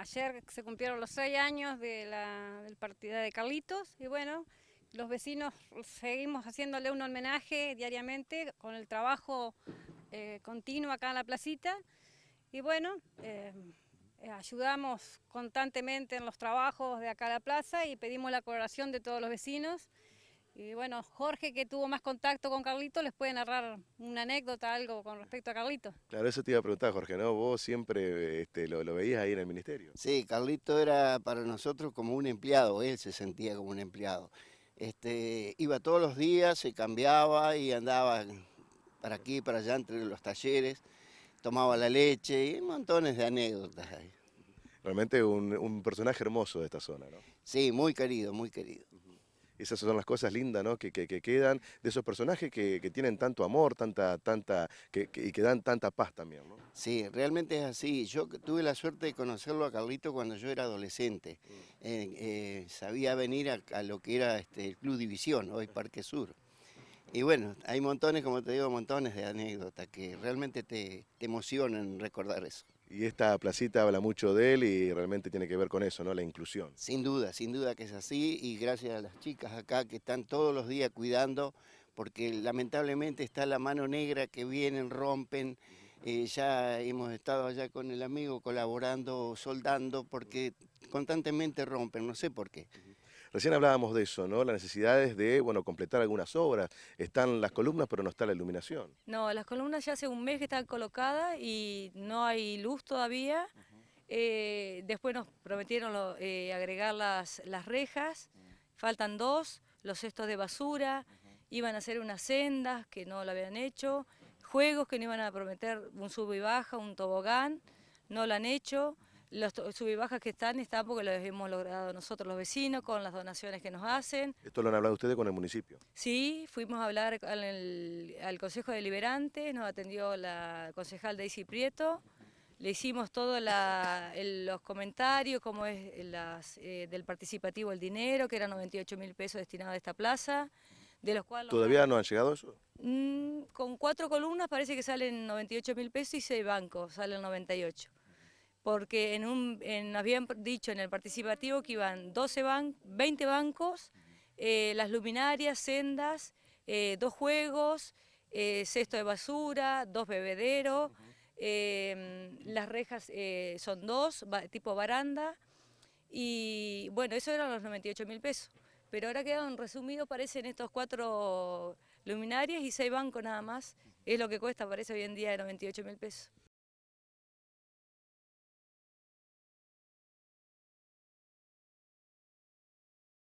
ayer se cumplieron los seis años de la del partida de Carlitos y bueno, los vecinos seguimos haciéndole un homenaje diariamente con el trabajo eh, continuo acá en la placita y bueno, eh, ayudamos constantemente en los trabajos de acá a la plaza y pedimos la colaboración de todos los vecinos. Y bueno, Jorge, que tuvo más contacto con Carlito, les puede narrar una anécdota, algo con respecto a Carlito. Claro, eso te iba a preguntar, Jorge, ¿no? Vos siempre este, lo, veías ahí en el ministerio. Sí, Carlito era para nosotros como un empleado, él se sentía como un empleado. Este, iba todos los días, se cambiaba y andaba para aquí para allá entre los talleres, tomaba la leche y montones de anécdotas. Realmente un personaje hermoso de esta zona, ¿no? Sí, muy querido, muy querido. Esas son las cosas lindas ¿no? que, quedan de esos personajes que, tienen tanto amor tanta, tanta, y que dan tanta paz también. ¿no? Sí, realmente es así. Yo tuve la suerte de conocerlo a Carlito cuando yo era adolescente. Mm. Eh, sabía venir a, lo que era este, el Club División, hoy Parque Sur. Y bueno, hay montones, como te digo, montones de anécdotas que realmente te emocionan recordar eso. Y esta placita habla mucho de él y realmente tiene que ver con eso, ¿no? La inclusión. Sin duda, sin duda que es así y gracias a las chicas acá que están todos los días cuidando porque lamentablemente está la mano negra que vienen, rompen. Eh, ya hemos estado allá con el amigo colaborando, soldando porque constantemente rompen, no sé por qué. Recién hablábamos de eso, ¿no? Las necesidades de, bueno, completar algunas obras. Están las columnas, pero no está la iluminación. No, las columnas ya hace un mes que están colocadas y no hay luz todavía. Eh, después nos prometieron eh, agregar las, las rejas, faltan dos, los cestos de basura, iban a hacer unas sendas que no lo habían hecho, juegos que no iban a prometer un sub y baja, un tobogán, no lo han hecho. Los subibajas que están, están porque los hemos logrado nosotros los vecinos, con las donaciones que nos hacen. ¿Esto lo han hablado ustedes con el municipio? Sí, fuimos a hablar al, Consejo Deliberante, nos atendió la concejal Daisy Prieto, le hicimos todos los comentarios, cómo es las, eh, del participativo el dinero, que eran 98 mil pesos destinados a esta plaza, de los cuales... ¿Todavía no han llegado eso? Mm, con cuatro columnas parece que salen 98 mil pesos y seis bancos, salen 98 porque en un, habían dicho en el participativo que iban 12 20 bancos, eh, las luminarias, sendas, eh, dos juegos, eh, cesto de basura, dos bebederos, em, las rejas son dos, tipo baranda, y bueno, eso eran los 98 mil pesos. Pero ahora quedan resumidos, parecen estos cuatro luminarias y seis bancos nada más. Es lo que cuesta, parece hoy en día, de 98 mil pesos.